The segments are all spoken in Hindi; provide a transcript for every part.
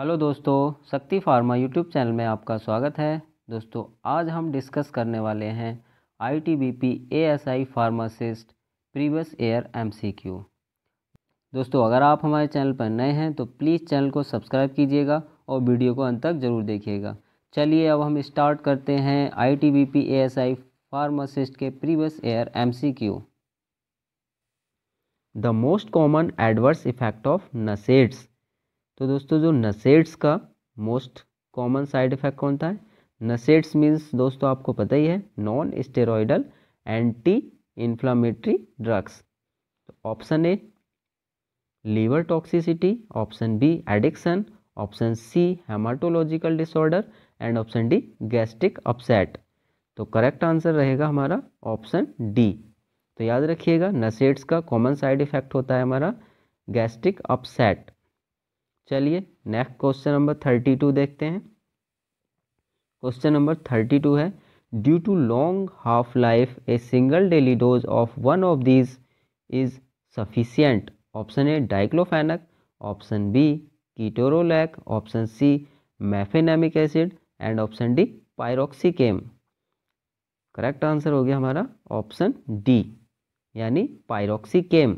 हेलो दोस्तों शक्ति फार्मा यूट्यूब चैनल में आपका स्वागत है दोस्तों आज हम डिस्कस करने वाले हैं I T B P A S I pharmacist previous year M C Q दोस्तों अगर आप हमारे चैनल पर नए हैं तो प्लीज़ चैनल को सब्सक्राइब कीजिएगा और वीडियो को अंत तक ज़रूर देखिएगा चलिए अब हम स्टार्ट करते हैं I T B P S I pharmacist के previous year M C Q the most common adverse effect of NSAIDs तो दोस्तों जो नसेट्स का मोस्ट कॉमन साइड इफेक्ट कौन था है नसेट्स मीन्स दोस्तों आपको पता ही है non steroidal anti inflammatory drugs option A liver toxicity option B addiction option C haematological disorder and option D gastric upset तो करेक्ट आंसर तो रहेगा हमारा ऑप्शन डी तो याद रखिएगा नसेट्स का कॉमन साइड इफेक्ट होता है हमारा गैस्ट्रिक अपसेट चलिए next question number thirty two देखते हैं क्वेश्चन नंबर थर्टी टू है due to long half life a single daily dose of one of these is sufficient option A diclofenac option B ketorolac option C mefenamic acid and option D piroxicam correct answer हो गया हमारा ऑप्शन डी यानी पायरोक्सीकेम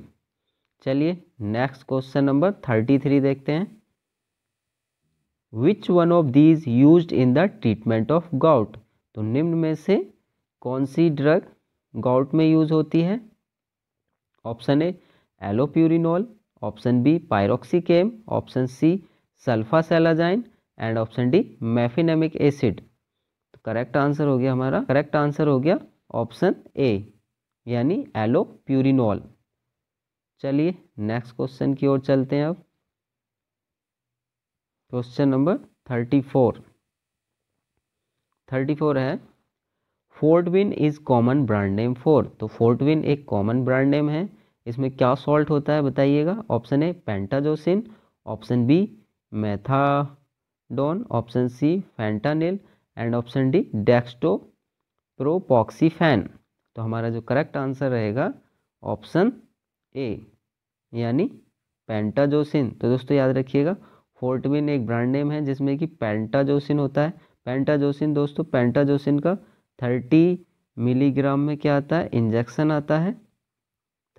चलिए next question number thirty three देखते हैं which one of these use in the treatment of gout तो निम्न में से कौन सी ड्रग गाउट में यूज होती है option A allopurinol option B piroxicam option C sulfasalazine and option D mefenamic acid तो करेक्ट आंसर हो गया हमारा करेक्ट आंसर हो गया ऑप्शन ए यानी एलोप्यूरिनॉल चलिए नेक्स्ट क्वेश्चन की ओर चलते हैं अब question number thirty four thirty four है Fortwin is common brand name for तो फोर्टविन एक कॉमन ब्रांड नेम है इसमें क्या सॉल्ट होता है बताइएगा option A pentazocine option B methadone option C fentanyl and option D dextrophan तो हमारा जो करेक्ट आंसर रहेगा ऑप्शन ए यानी पेंटाजोसिन तो दोस्तों याद रखिएगा फोर्टविन एक ब्रांड नेम है जिसमें कि पेंटाजोसिन होता है पेंटाजोसिन दोस्तों पेंटाजोसिन का थर्टी मिलीग्राम में क्या आता है इंजेक्शन आता है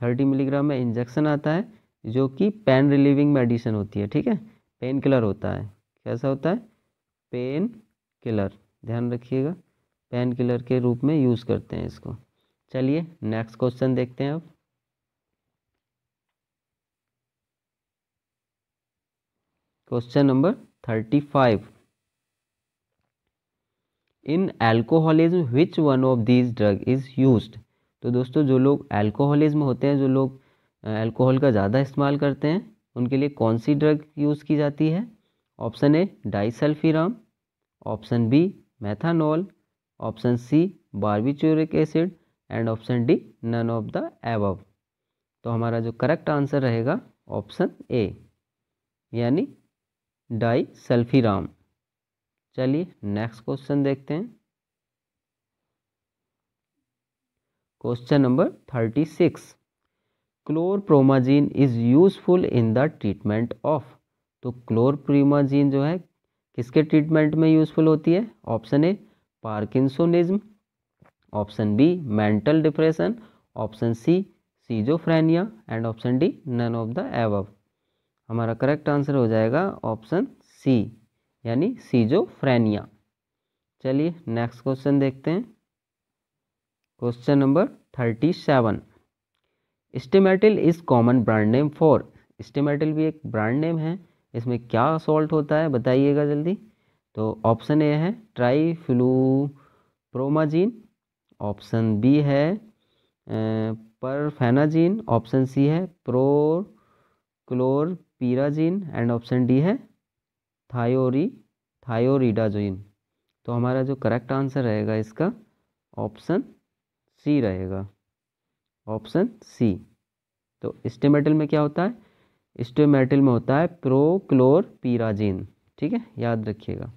थर्टी मिलीग्राम में इंजेक्शन आता है जो कि पेन रिलीविंग मेडिसिन होती है ठीक है पेन किलर होता है कैसा होता है पेन किलर ध्यान रखिएगा पेन किलर के रूप में यूज़ करते हैं इसको चलिए नेक्स्ट क्वेश्चन देखते हैं अब question number thirty five in alcoholism which one of these drug is use तो दोस्तों जो लोग एल्कोहलिज्म होते हैं जो लोग एल्कोहल का ज़्यादा इस्तेमाल करते हैं उनके लिए कौन सी ड्रग यूज़ की जाती है option A disulfiram option B methanol option C barbituric acid and option D none of the above तो हमारा जो करेक्ट आंसर रहेगा ऑप्शन ए यानी डाई सल्फीराम चलिए नेक्स्ट क्वेश्चन देखते हैं question number thirty six chlorpromazine is useful in the treatment of तो क्लोरप्रीमाजीन जो है किसके ट्रीटमेंट में यूजफुल होती है option A Parkinsonism option B mental depression option C schizophrenia and option D none of the above हमारा करेक्ट आंसर हो जाएगा ऑप्शन सी यानी सीजोफ्रेनिया चलिए नेक्स्ट क्वेश्चन देखते हैं question number thirty seven Stemetil is common brand name for Stemetil भी एक ब्रांड नेम है इसमें क्या सॉल्ट होता है बताइएगा जल्दी तो ऑप्शन ए है ट्राई प्रोमाजीन ऑप्शन बी है परफेनाजीन ऑप्शन सी है prochlorperazine and option D है थायोरी थायोरिडाजोइन तो हमारा जो करेक्ट आंसर रहेगा इसका ऑप्शन सी रहेगा ऑप्शन सी तो स्टेमेटल में क्या होता है स्टेमेटल में होता है पीराजीन ठीक है याद रखिएगा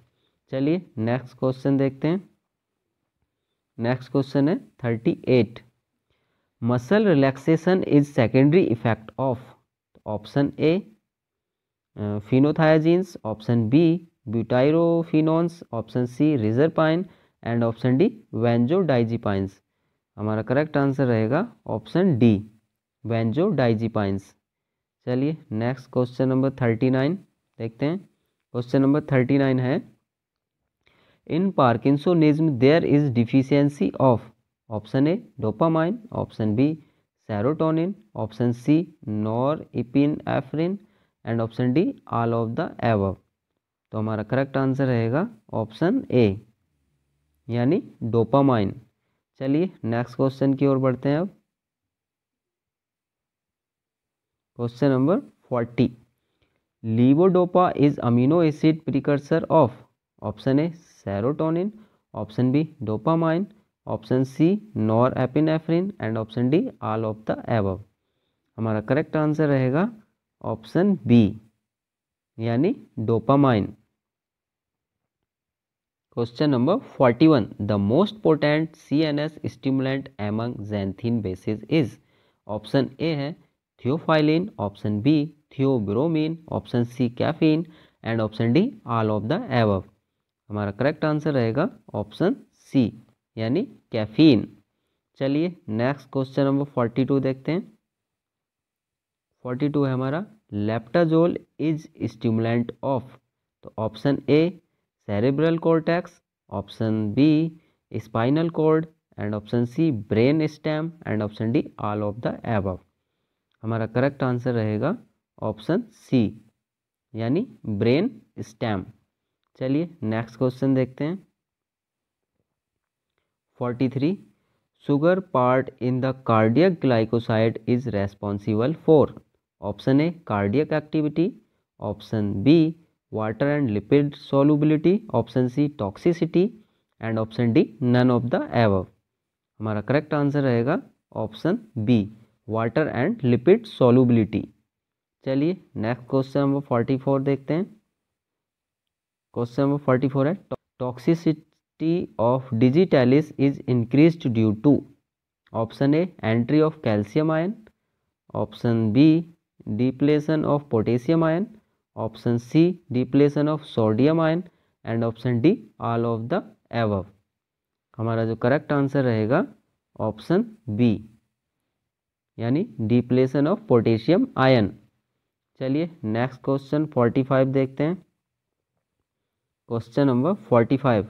चलिए नेक्स्ट क्वेश्चन देखते हैं नेक्स्ट क्वेश्चन है thirty eight muscle relaxation is secondary effect of option A phenothiazines option B butyrophenones option C reserpine and option D benzodiazepines हमारा करेक्ट आंसर रहेगा ऑप्शन डी डाइजीपाइंस चलिए next question number thirty nine देखते हैं क्वेश्चन नंबर थर्टी नाइन है in Parkinsonism there is deficiency of option A dopamine option B serotonin option C norepinephrine and option D all of the above तो हमारा करेक्ट आंसर रहेगा ऑप्शन ए यानी डोपामाइन चलिए नेक्स्ट क्वेश्चन की ओर बढ़ते हैं अब question number forty levodopa is amino acid precursor of option A serotonin option B dopamine option C norepinephrine and option D all of the above हमारा करेक्ट आंसर रहेगा ऑप्शन बी यानी dopamine question number forty one the most important C N S stimulant among xanthine bases is option A है theophylline option B theobromine option C caffeine and option D all of the above हमारा करेक्ट आंसर रहेगा ऑप्शन सी यानी कैफीन चलिए next question number forty two देखते हैं फोर्टी टू है हमारा लेप्टाजोल इज स्टिमुलेंट ऑफ तो option A cerebral cortex option B spinal cord and option C brain stem and option D all of the above हमारा करेक्ट आंसर रहेगा ऑप्शन सी यानी ब्रेन स्टेम चलिए नेक्स्ट क्वेश्चन देखते हैं forty three sugar part in the cardiac glycoside is responsible for option A cardiac activity option B water and lipid solubility option C toxicity and option D none of the above हमारा करेक्ट आंसर रहेगा option B water and lipid solubility चलिए next question number forty four देखते हैं क्वेश्चन नंबर फोर्टी फोर है toxicity of digitalis is increase due to option A entry of calcium ion option B depletion of potassium ion option C depletion of sodium ion and option D all of the above हमारा जो करेक्ट आंसर रहेगा ऑप्शन बी यानी डिप्लेशन ऑफ पोटेशियम आयन चलिए नेक्स्ट क्वेश्चन फोर्टी फाइव देखते हैं question number forty five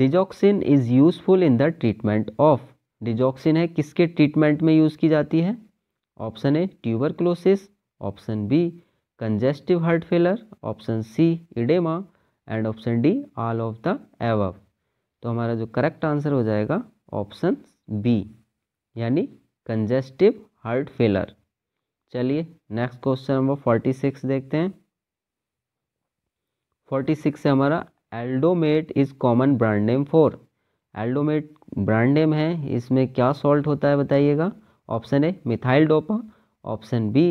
digoxin is useful in the treatment of digoxin है किसके ट्रीटमेंट में यूज़ की जाती है option A tuberculosis option B congestive heart failure option C oedema and option D all of the above तो हमारा जो करेक्ट आंसर हो जाएगा ऑप्शन बी यानी कंजेस्टिव हार्ट फेलर चलिए next question number forty six देखते हैं फोर्टी सिक्स से हमारा Aldomet is common brand name for Aldomet brand name है इसमें क्या सॉल्ट होता है बताइएगा option A methyl dopa option B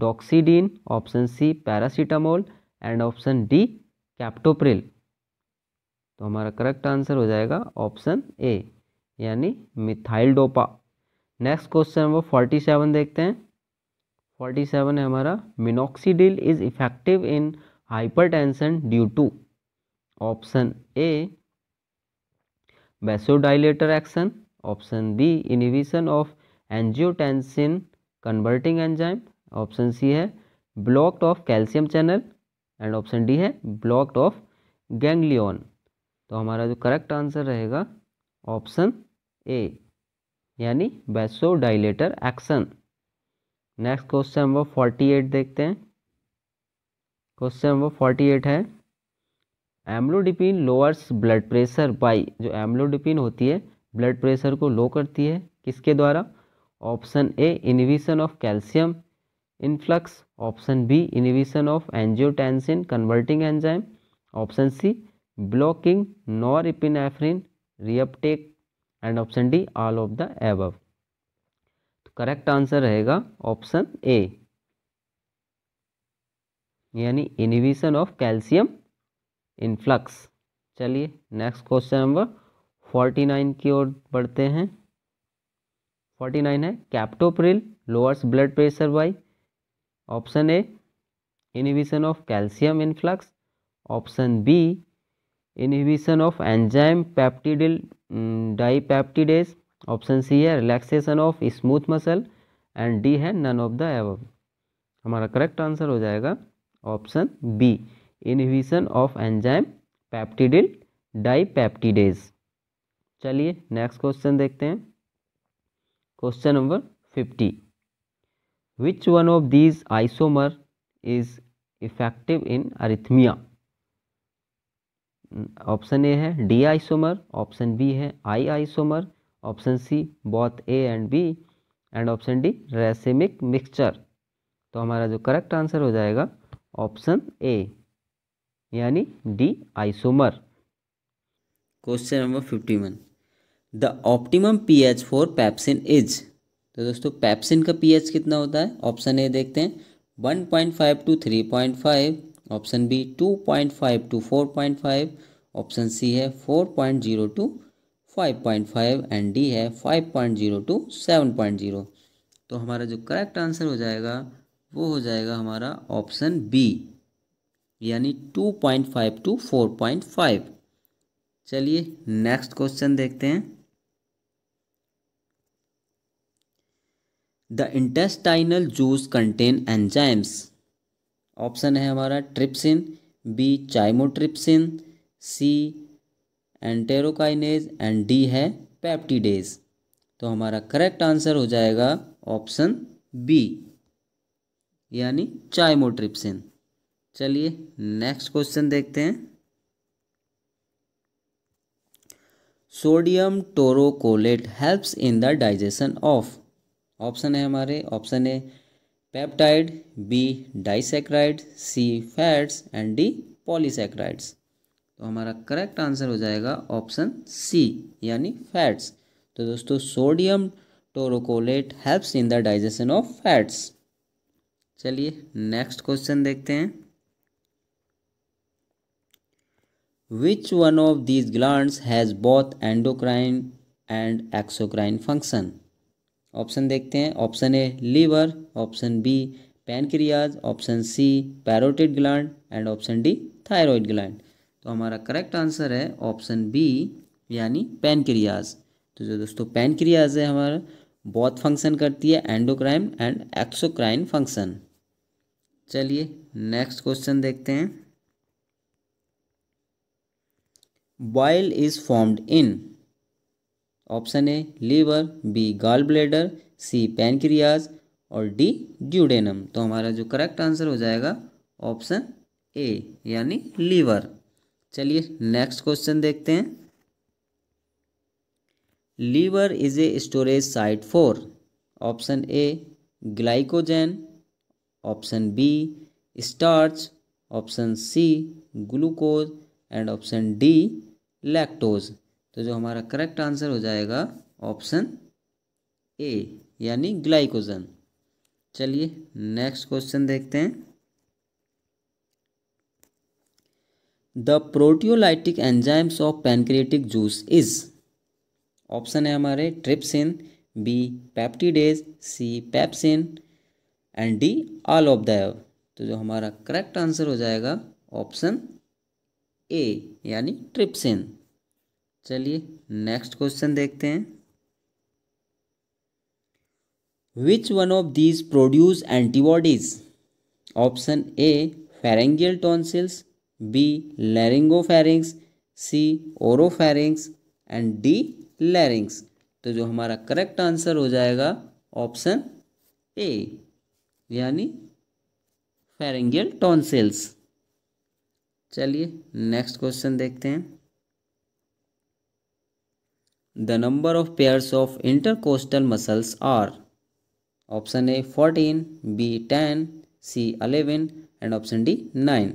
doxidine option C paracetamol and option D captopril तो हमारा करेक्ट आंसर हो जाएगा ऑप्शन ए यानी methyl dopa next question number forty seven देखते हैं फोर्टी सेवन है हमारा minoxidil is effective in hypertension due to option A vasodilator action option B inhibition of angiotensin converting enzyme option C है blocked of calcium channel and option D है ब्लॉक्ड ऑफ गैंगलियन तो हमारा जो करेक्ट आंसर रहेगा ऑप्शन ए यानी vasodilator action next question number forty eight देखते हैं क्वेश्चन नंबर फोर्टी एट है amlodipine lowers blood pressure by जो एम्लोडिपिन होती है ब्लड प्रेशर को लो करती है किसके द्वारा option A inhibition of calcium influx option B inhibition of angiotensin converting enzyme option C blocking norepinephrine reuptake and option D all of the above correct answer रहेगा ऑप्शन ए यानी इनिबिशन ऑफ कैल्शियम इनफ्लक्स चलिए next question number forty nine की ओर बढ़ते हैं फोर्टी नाइन है captopril lowers blood pressure by option A inhibition of calcium influx option B inhibition of enzyme peptidyl डाईपैप्टिडेज option C है relaxation of smooth muscle and D है नन ऑफ द एव हमारा करेक्ट आंसर हो जाएगा option B inhibition of enzyme peptidyl dipeptidase चलिए नेक्स्ट क्वेश्चन देखते हैं question number fifty which one of these isomer is effective in arrhythmia option hmm, A है डी आइसोमर ऑप्शन बी है I isomer option C both A and B and option D racemic mixture तो हमारा जो करेक्ट आंसर हो जाएगा ऑप्शन ए यानी D isomer question number fifty one the optimum pH for pepsin is तो दोस्तों पैप्सिन का पीएच कितना होता है ऑप्शन ए देखते हैं one point five to three point five option B two point five to four point five option C है four point zero to five point five and D है five point zero to seven point zero तो हमारा जो करेक्ट आंसर हो जाएगा वो हो जाएगा हमारा ऑप्शन बी यानी two point five to four point five चलिए नेक्स्ट क्वेश्चन देखते हैं the intestinal juice contain enzymes option है हमारा trypsin B chymotrypsin C enterokinase and D है पैप्टीडेज तो हमारा करेक्ट आंसर हो जाएगा ऑप्शन बी यानी चाइमोट्रिप्सिन चलिए नेक्स्ट क्वेश्चन देखते हैं sodium taurocholate helps in the digestion of option है हमारे option A peptide B disaccharide C fats and D polysaccharides तो हमारा करेक्ट आंसर हो जाएगा ऑप्शन सी यानी फैट्स तो दोस्तों sodium taurocholate helps in the digestion of fats चलिए नेक्स्ट क्वेश्चन देखते हैं which one of these gland has both endocrine and exocrine function option देखते हैं option A liver option B pancreas option C parotid gland and option D thyroid gland तो हमारा करेक्ट आंसर है ऑप्शन बी यानी पैनक्रियाज तो जो दोस्तों पैनक्रियाज है हमारा बहुत फंक्शन करती है एंडोक्राइन एंड एक्सोक्राइन फंक्शन चलिए नेक्स्ट क्वेश्चन देखते हैं bile is formed in option A liver B gall bladder C pancreas और डी ड्यूडेनम तो हमारा जो करेक्ट आंसर हो जाएगा ऑप्शन ए यानी लीवर चलिए नेक्स्ट क्वेश्चन देखते हैं liver is a storage site for option A glycogen option B starch option C glucose and option D lactose तो जो हमारा करेक्ट आंसर हो जाएगा ऑप्शन ए यानी ग्लाइकोजन चलिए नेक्स्ट क्वेश्चन देखते हैं the proteolytic enzymes of pancreatic juice is option है हमारे trypsin B peptidase C pepsin and D all of the तो जो हमारा करेक्ट आंसर हो जाएगा ऑप्शन ए यानी ट्रिप्सिन चलिए नेक्स्ट क्वेश्चन देखते हैं which one of these produce antibodies option A pharyngeal tonsils B pharynx C pharynx and D larynx तो जो हमारा करेक्ट आंसर हो जाएगा ऑप्शन ए यानी फेरेंगियल टॉन्सिल्स चलिए नेक्स्ट क्वेश्चन देखते हैं the number of pairs of intercostal muscles are option A fourteen B ten C eleven and option D nine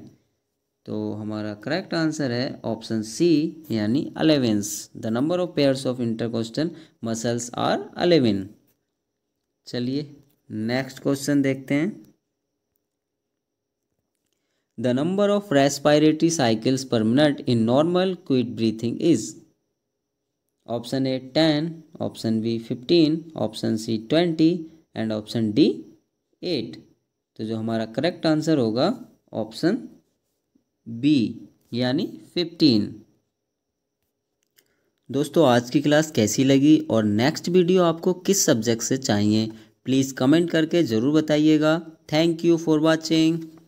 तो हमारा करेक्ट आंसर है ऑप्शन सी यानी elevens the number of pairs of intercostal muscles are eleven चलिए नेक्स्ट क्वेश्चन देखते हैं the number of respiratory cycles per minute in normal quiet breathing is option A ten option B fifteen option C twenty and option D eight तो जो हमारा करेक्ट आंसर होगा ऑप्शन बी यानी फिफ्टीन दोस्तों आज की क्लास कैसी लगी और नेक्स्ट वीडियो आपको किस सब्जेक्ट से चाहिए प्लीज़ कमेंट करके ज़रूर बताइएगा थैंक यू फॉर वॉचिंग